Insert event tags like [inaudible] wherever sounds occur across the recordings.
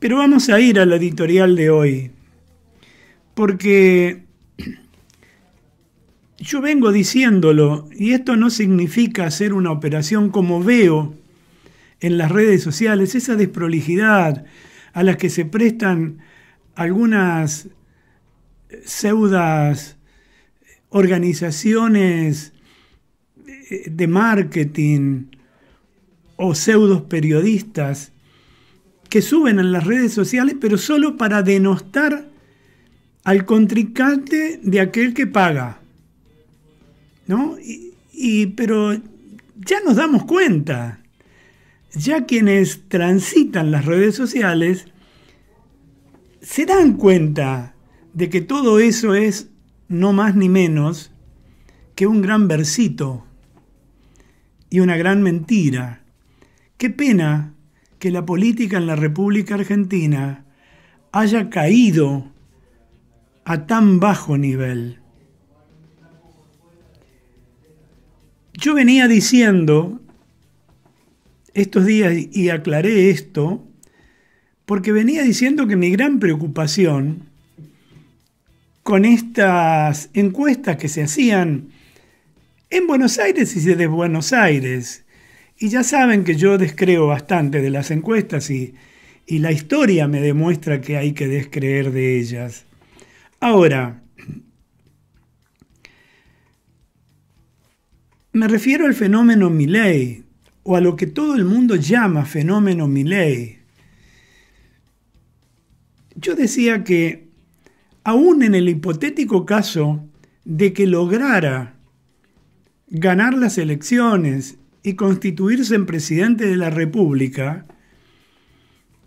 Pero vamos a ir a la editorial de hoy, porque yo vengo diciéndolo, y esto no significa hacer una operación como veo en las redes sociales, esa desprolijidad a la que se prestan algunas pseudas organizaciones eh, de marketing o pseudos periodistas que suben en las redes sociales, pero solo para denostar al contrincante de aquel que paga. ¿No? pero ya nos damos cuenta, ya quienes transitan las redes sociales se dan cuenta de que todo eso es no más ni menos que un gran versito y una gran mentira. Qué pena que la política en la República Argentina haya caído a tan bajo nivel. Yo venía diciendo estos días y aclaré esto, porque venía diciendo que mi gran preocupación con estas encuestas que se hacían en Buenos Aires y desde Buenos Aires, y ya saben que yo descreo bastante de las encuestas y, la historia me demuestra que hay que descreer de ellas. Ahora, me refiero al fenómeno Milley, o a lo que todo el mundo llama fenómeno Milley. Yo decía que, aún en el hipotético caso de que lograra ganar las elecciones y constituirse en presidente de la República,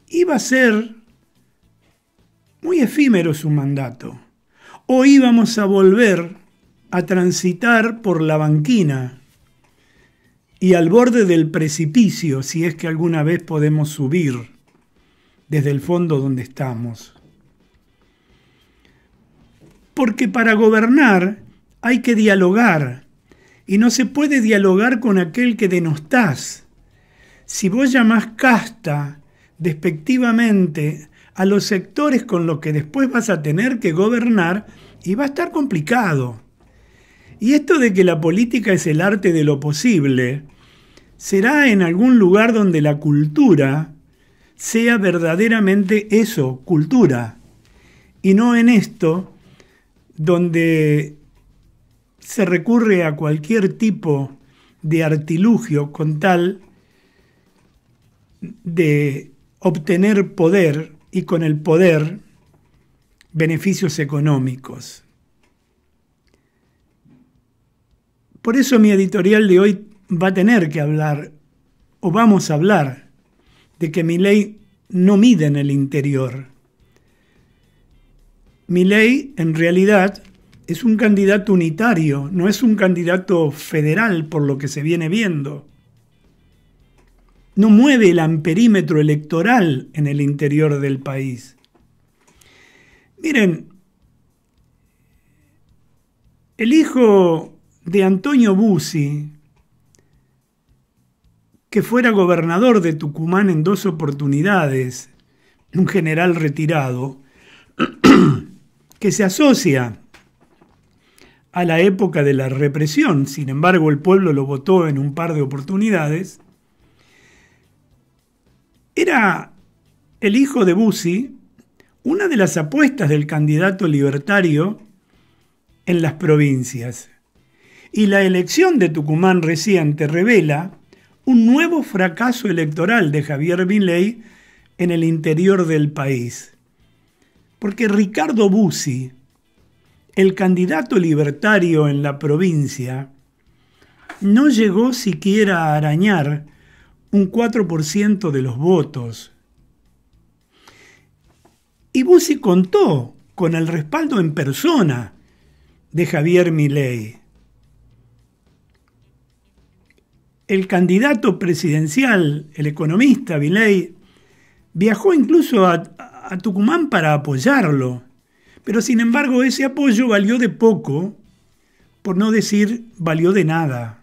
iba a ser muy efímero su mandato. O íbamos a volver a transitar por la banquina y al borde del precipicio, si es que alguna vez podemos subir desde el fondo donde estamos. Porque para gobernar hay que dialogar, y no se puede dialogar con aquel que denostás. Si vos llamás casta despectivamente a los sectores con los que después vas a tener que gobernar, y va a estar complicado. Y esto de que la política es el arte de lo posible, será en algún lugar donde la cultura sea verdaderamente eso, cultura, y no en esto donde se recurre a cualquier tipo de artilugio con tal de obtener poder y con el poder beneficios económicos. Por eso mi editorial de hoy va a tener que hablar, o vamos a hablar, de que mi ley no mide en el interior. Mi ley en realidad es un candidato unitario, no es un candidato federal por lo que se viene viendo. No mueve el amperímetro electoral en el interior del país. Miren, el hijo de Antonio Busi, que fuera gobernador de Tucumán en dos oportunidades, un general retirado, [clears throat] que se asocia a la época de la represión, sin embargo el pueblo lo votó en un par de oportunidades, era el hijo de Bussi una de las apuestas del candidato libertario en las provincias. Y la elección de Tucumán reciente revela un nuevo fracaso electoral de Javier Milei en el interior del país. Porque Ricardo Bussi, el candidato libertario en la provincia no llegó siquiera a arañar un 4% de los votos. Y Bussi contó con el respaldo en persona de Javier Milei. El candidato presidencial, el economista Milei, viajó incluso a Tucumán para apoyarlo pero sin embargo ese apoyo valió de poco, por no decir valió de nada.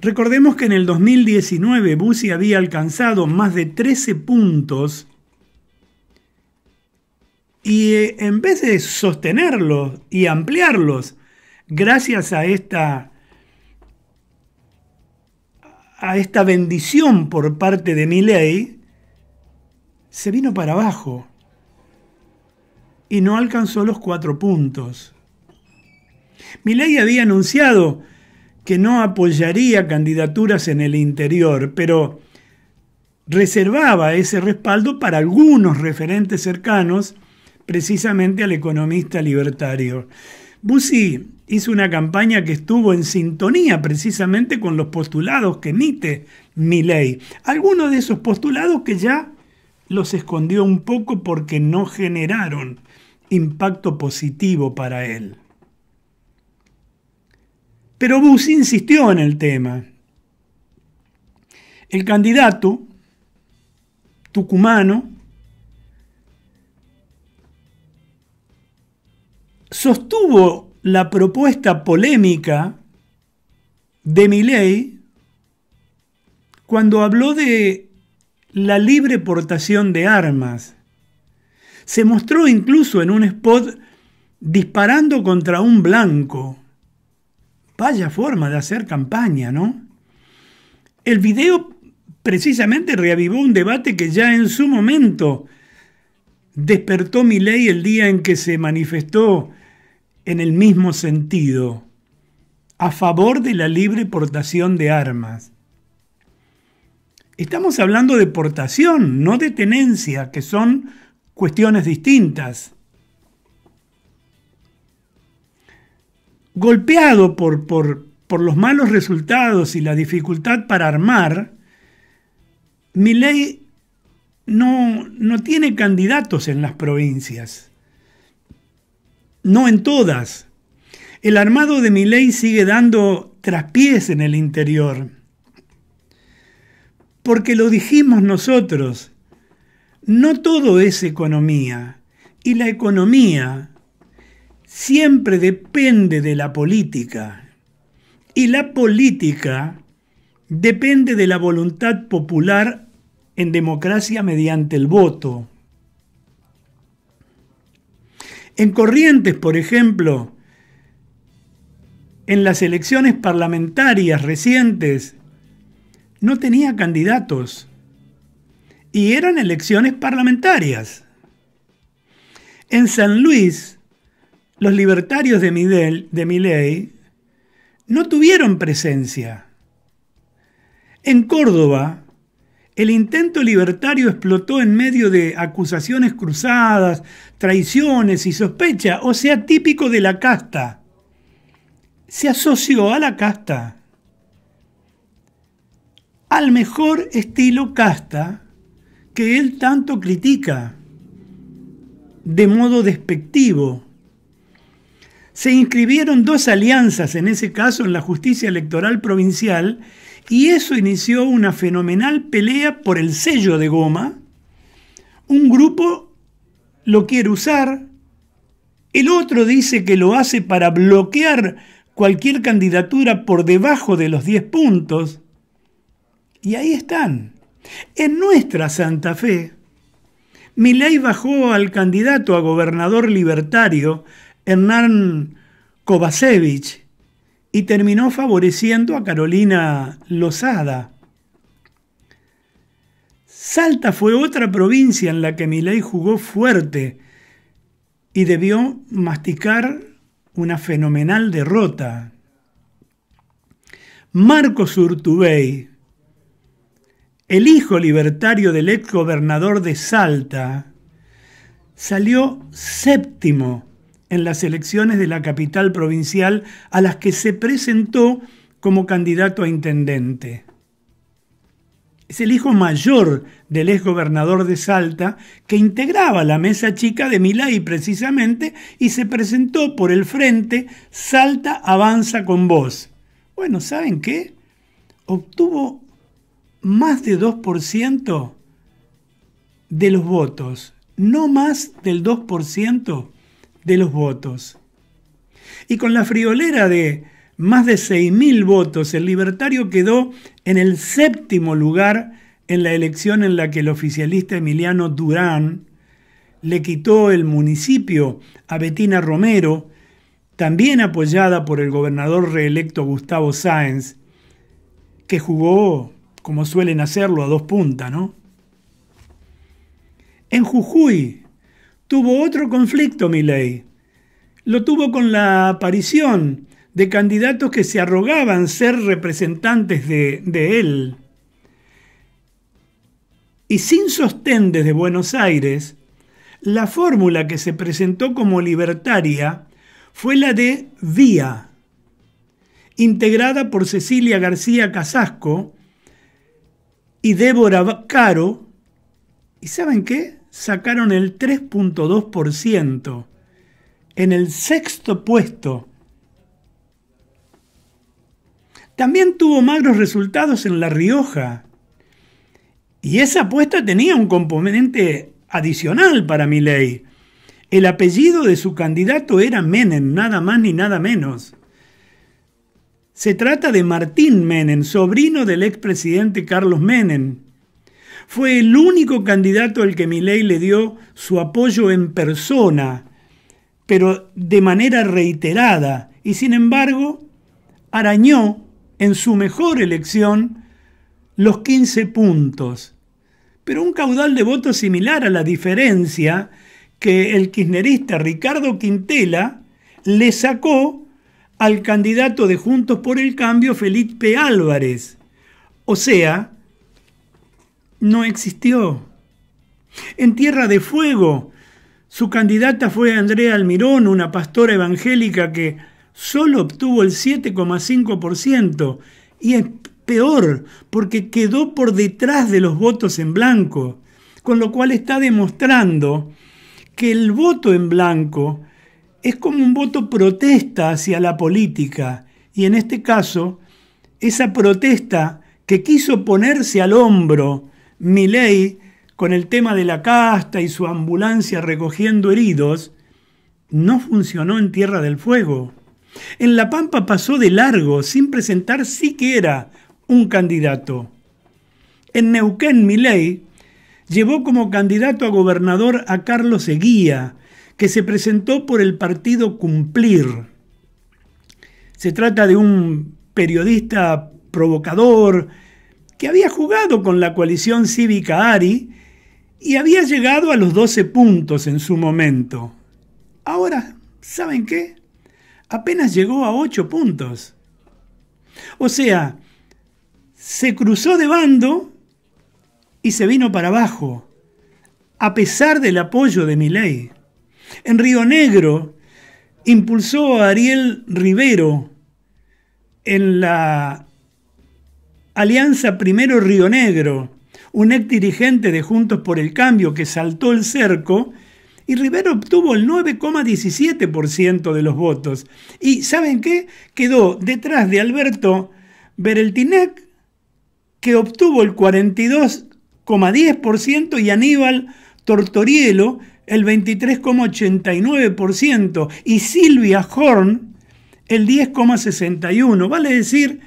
Recordemos que en el 2019 Bussi había alcanzado más de 13 puntos y eh, en vez de sostenerlos y ampliarlos, gracias a esta, a esta bendición por parte de Milley, se vino para abajo y no alcanzó los cuatro puntos. Milei había anunciado que no apoyaría candidaturas en el interior, pero reservaba ese respaldo para algunos referentes cercanos, precisamente al economista libertario. Bussi hizo una campaña que estuvo en sintonía precisamente con los postulados que emite Milley. Algunos de esos postulados que ya los escondió un poco porque no generaron impacto positivo para él. Pero Bush insistió en el tema. El candidato tucumano sostuvo la propuesta polémica de ley cuando habló de la libre portación de armas se mostró incluso en un spot disparando contra un blanco. Vaya forma de hacer campaña, ¿no? El video precisamente reavivó un debate que ya en su momento despertó mi ley el día en que se manifestó en el mismo sentido, a favor de la libre portación de armas. Estamos hablando de portación, no de tenencia, que son cuestiones distintas. Golpeado por, los malos resultados y la dificultad para armar, mi no, no tiene candidatos en las provincias. No en todas. El armado de ley sigue dando traspiés en el interior. Porque lo dijimos nosotros, no todo es economía y la economía siempre depende de la política y la política depende de la voluntad popular en democracia mediante el voto. En Corrientes, por ejemplo, en las elecciones parlamentarias recientes, no tenía candidatos y eran elecciones parlamentarias. En San Luis, los libertarios de, Midel, no tuvieron presencia. En Córdoba, el intento libertario explotó en medio de acusaciones cruzadas, traiciones y sospecha, o sea, típico de la casta. Se asoció a la casta. Al mejor estilo casta, que él tanto critica de modo despectivo. Se inscribieron dos alianzas, en ese caso en la justicia electoral provincial, y eso inició una fenomenal pelea por el sello de goma. Un grupo lo quiere usar, el otro dice que lo hace para bloquear cualquier candidatura por debajo de los 10 puntos. Y ahí están. En nuestra Santa Fe, Milei bajó al candidato a gobernador libertario, Hernán Kovacevic, y terminó favoreciendo a Carolina Lozada. Salta fue otra provincia en la que Milei jugó fuerte y debió masticar una fenomenal derrota. Marcos Urtubey, el hijo libertario del ex gobernador de Salta salió séptimo en las elecciones de la capital provincial a las que se presentó como candidato a intendente. Es el hijo mayor del ex gobernador de Salta que integraba la mesa chica de Milay precisamente y se presentó por el frente Salta Avanza con Voz. Bueno, ¿saben qué? Obtuvo más de 2% de los votos, no más del 2% de los votos. Y con la friolera de más de 6.000 votos, el libertario quedó en el séptimo lugar en la elección en la que el oficialista Emiliano Durán le quitó el municipio a Betina Romero, también apoyada por el gobernador reelecto Gustavo Sáenz, que jugó como suelen hacerlo a dos puntas, ¿no? En Jujuy tuvo otro conflicto Milei. Lo tuvo con la aparición de candidatos que se arrogaban ser representantes de, de él. Y sin sostén desde Buenos Aires, la fórmula que se presentó como libertaria fue la de Vía, integrada por Cecilia García Casasco, y Débora Caro. ¿Y saben qué? Sacaron el 3.2% en el sexto puesto. También tuvo magros resultados en La Rioja. Y esa apuesta tenía un componente adicional para mi ley. El apellido de su candidato era Menem, nada más ni nada menos. Se trata de Martín Menem, sobrino del expresidente Carlos Menem. Fue el único candidato al que Milei le dio su apoyo en persona, pero de manera reiterada, y sin embargo arañó en su mejor elección los 15 puntos, pero un caudal de votos similar a la diferencia que el kirchnerista Ricardo Quintela le sacó al candidato de Juntos por el Cambio, Felipe Álvarez. O sea, no existió. En Tierra de Fuego, su candidata fue Andrea Almirón, una pastora evangélica que solo obtuvo el 7,5%, y es peor, porque quedó por detrás de los votos en blanco, con lo cual está demostrando que el voto en blanco es como un voto protesta hacia la política y en este caso esa protesta que quiso ponerse al hombro Milei con el tema de la casta y su ambulancia recogiendo heridos, no funcionó en Tierra del Fuego. En La Pampa pasó de largo sin presentar siquiera un candidato. En Neuquén Milei llevó como candidato a gobernador a Carlos Eguía, que se presentó por el partido Cumplir. Se trata de un periodista provocador que había jugado con la coalición cívica ARI y había llegado a los 12 puntos en su momento. Ahora, ¿saben qué? Apenas llegó a 8 puntos. O sea, se cruzó de bando y se vino para abajo, a pesar del apoyo de ley. En Río Negro impulsó a Ariel Rivero en la Alianza Primero Río Negro, un ex dirigente de Juntos por el Cambio que saltó el cerco y Rivero obtuvo el 9,17% de los votos. Y ¿saben qué? Quedó detrás de Alberto Bereltinec, que obtuvo el 42,10%, y Aníbal Tortorielo, el 23,89% y Silvia Horn el 10,61%. Vale decir,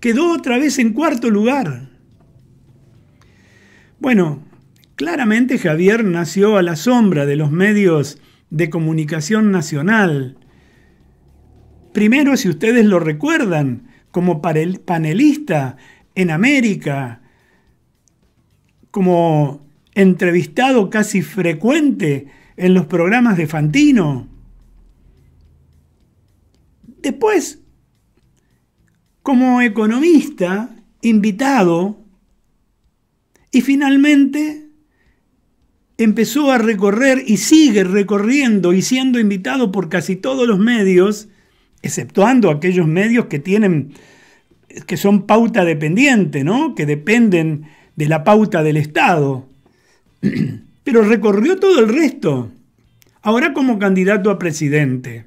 quedó otra vez en cuarto lugar. Bueno, claramente Javier nació a la sombra de los medios de comunicación nacional. Primero, si ustedes lo recuerdan, como panelista en América, como entrevistado casi frecuente en los programas de Fantino. Después, como economista, invitado, y finalmente empezó a recorrer y sigue recorriendo y siendo invitado por casi todos los medios, exceptuando aquellos medios que tienen que son pauta dependiente, ¿no? Que dependen de la pauta del Estado. [clears throat] pero recorrió todo el resto, ahora como candidato a presidente.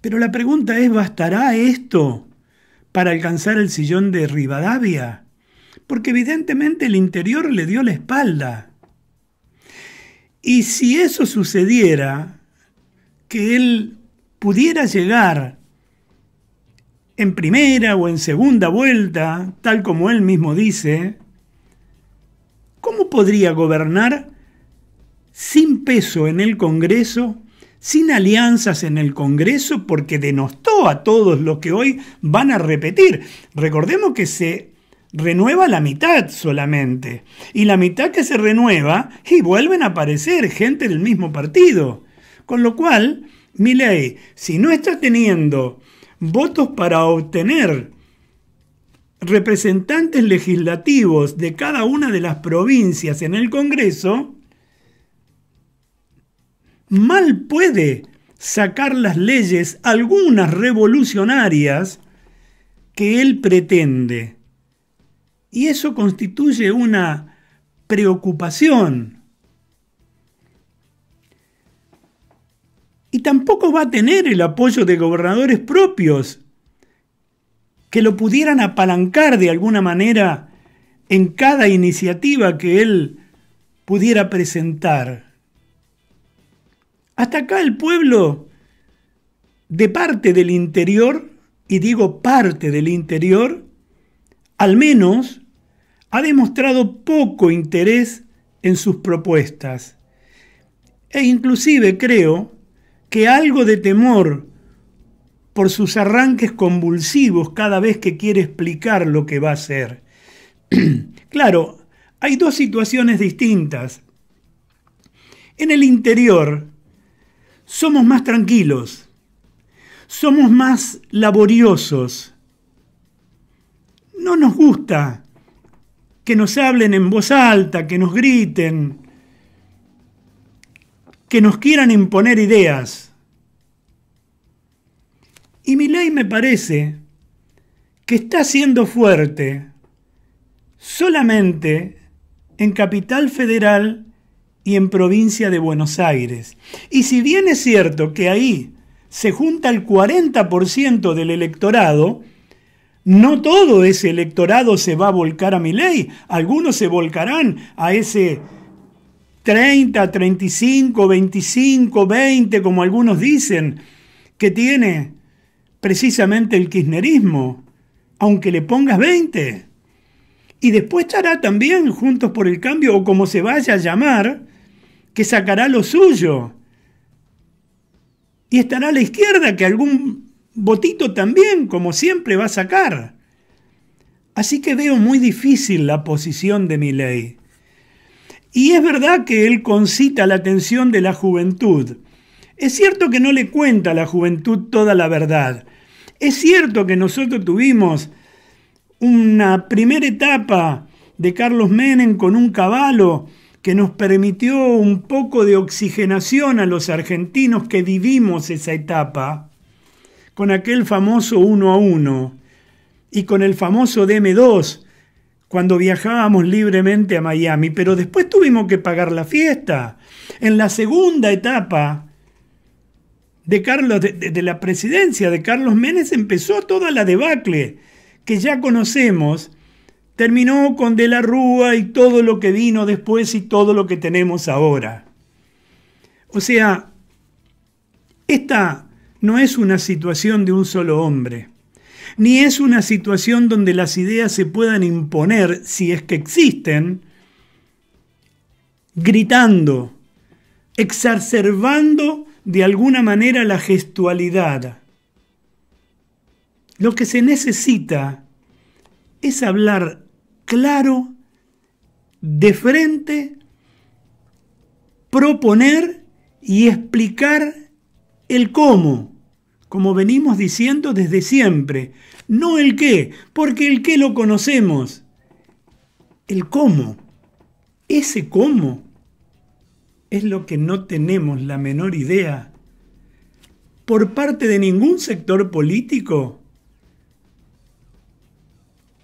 Pero la pregunta es, ¿bastará esto para alcanzar el sillón de Rivadavia? Porque evidentemente el interior le dio la espalda. Y si eso sucediera, que él pudiera llegar en primera o en segunda vuelta, tal como él mismo dice, podría gobernar sin peso en el Congreso, sin alianzas en el Congreso, porque denostó a todos los que hoy van a repetir? Recordemos que se renueva la mitad solamente, y la mitad que se renueva, y vuelven a aparecer gente del mismo partido. Con lo cual, mi ley si no está teniendo votos para obtener representantes legislativos de cada una de las provincias en el Congreso, mal puede sacar las leyes, algunas revolucionarias, que él pretende. Y eso constituye una preocupación. Y tampoco va a tener el apoyo de gobernadores propios que lo pudieran apalancar de alguna manera en cada iniciativa que él pudiera presentar. Hasta acá el pueblo, de parte del interior, y digo parte del interior, al menos ha demostrado poco interés en sus propuestas. E inclusive creo que algo de temor por sus arranques convulsivos cada vez que quiere explicar lo que va a hacer. [clears throat] claro, hay dos situaciones distintas. En el interior somos más tranquilos, somos más laboriosos. No nos gusta que nos hablen en voz alta, que nos griten, que nos quieran imponer ideas. Y mi ley me parece que está siendo fuerte solamente en Capital Federal y en provincia de Buenos Aires. Y si bien es cierto que ahí se junta el 40% del electorado, no todo ese electorado se va a volcar a mi ley. Algunos se volcarán a ese 30, 35, 25, 20, como algunos dicen, que tiene precisamente el kirchnerismo, aunque le pongas 20. Y después estará también Juntos por el Cambio, o como se vaya a llamar, que sacará lo suyo. Y estará a la izquierda, que algún botito también, como siempre, va a sacar. Así que veo muy difícil la posición de mi ley Y es verdad que él concita la atención de la juventud, es cierto que no le cuenta a la juventud toda la verdad. Es cierto que nosotros tuvimos una primera etapa de Carlos Menem con un caballo que nos permitió un poco de oxigenación a los argentinos que vivimos esa etapa, con aquel famoso uno a uno y con el famoso DM2, cuando viajábamos libremente a Miami, pero después tuvimos que pagar la fiesta. En la segunda etapa, de Carlos, de, la presidencia de Carlos Menes empezó toda la debacle que ya conocemos, terminó con De la Rúa y todo lo que vino después y todo lo que tenemos ahora. O sea, esta no es una situación de un solo hombre, ni es una situación donde las ideas se puedan imponer, si es que existen, gritando, exacerbando de alguna manera la gestualidad. Lo que se necesita es hablar claro, de frente, proponer y explicar el cómo, como venimos diciendo desde siempre, no el qué, porque el qué lo conocemos, el cómo, ese cómo es lo que no tenemos la menor idea. Por parte de ningún sector político,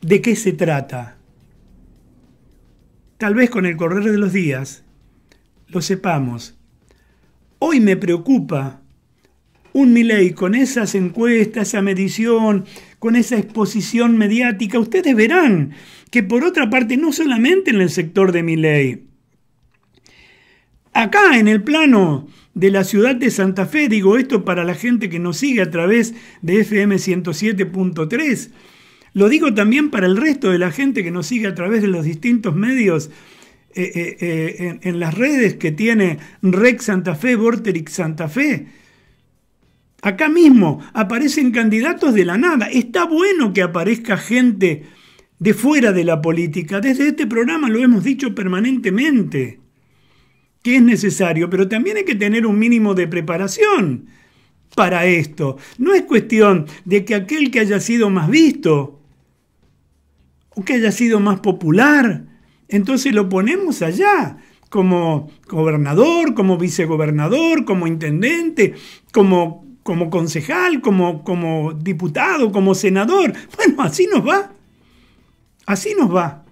¿de qué se trata? Tal vez con el correr de los días lo sepamos. Hoy me preocupa un Milei con esas encuestas, esa medición, con esa exposición mediática. Ustedes verán que por otra parte, no solamente en el sector de Milei, Acá en el plano de la ciudad de Santa Fe, digo esto para la gente que nos sigue a través de FM 107.3, lo digo también para el resto de la gente que nos sigue a través de los distintos medios eh, eh, eh, en, las redes que tiene Rex Santa Fe, Vorterix Santa Fe. Acá mismo aparecen candidatos de la nada. Está bueno que aparezca gente de fuera de la política. Desde este programa lo hemos dicho permanentemente es necesario, pero también hay que tener un mínimo de preparación para esto. No es cuestión de que aquel que haya sido más visto o que haya sido más popular, entonces lo ponemos allá como gobernador, como vicegobernador, como intendente, como, como concejal, como, como diputado, como senador. Bueno, así nos va. Así nos va.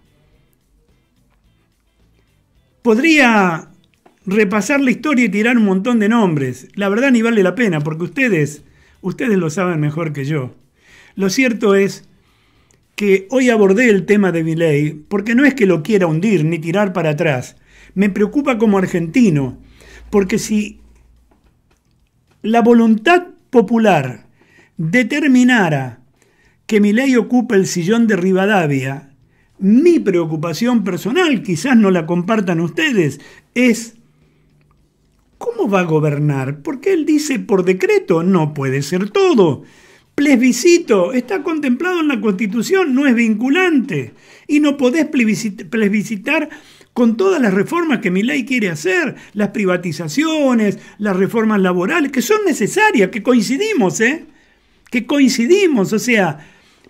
Podría repasar la historia y tirar un montón de nombres. La verdad ni vale la pena, porque ustedes, ustedes lo saben mejor que yo. Lo cierto es que hoy abordé el tema de mi ley porque no es que lo quiera hundir ni tirar para atrás. Me preocupa como argentino, porque si la voluntad popular determinara que mi ley ocupe el sillón de Rivadavia, mi preocupación personal, quizás no la compartan ustedes, es ¿Cómo va a gobernar? Porque él dice por decreto, no puede ser todo. Plebiscito está contemplado en la Constitución, no es vinculante. Y no podés plebiscitar con todas las reformas que mi ley quiere hacer, las privatizaciones, las reformas laborales, que son necesarias, que coincidimos, ¿eh? Que coincidimos, o sea,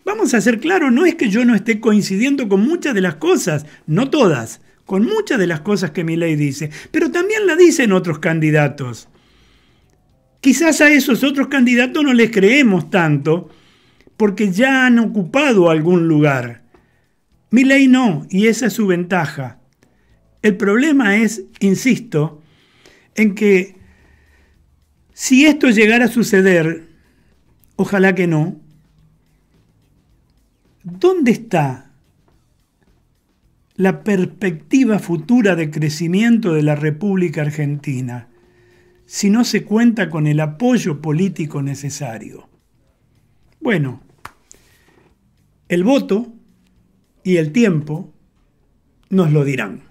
vamos a ser claros, no es que yo no esté coincidiendo con muchas de las cosas, no todas, con muchas de las cosas que ley dice, pero también la dicen otros candidatos. Quizás a esos otros candidatos no les creemos tanto porque ya han ocupado algún lugar. ley no, y esa es su ventaja. El problema es, insisto, en que si esto llegara a suceder, ojalá que no, ¿dónde está la perspectiva futura de crecimiento de la República Argentina si no se cuenta con el apoyo político necesario. Bueno, el voto y el tiempo nos lo dirán.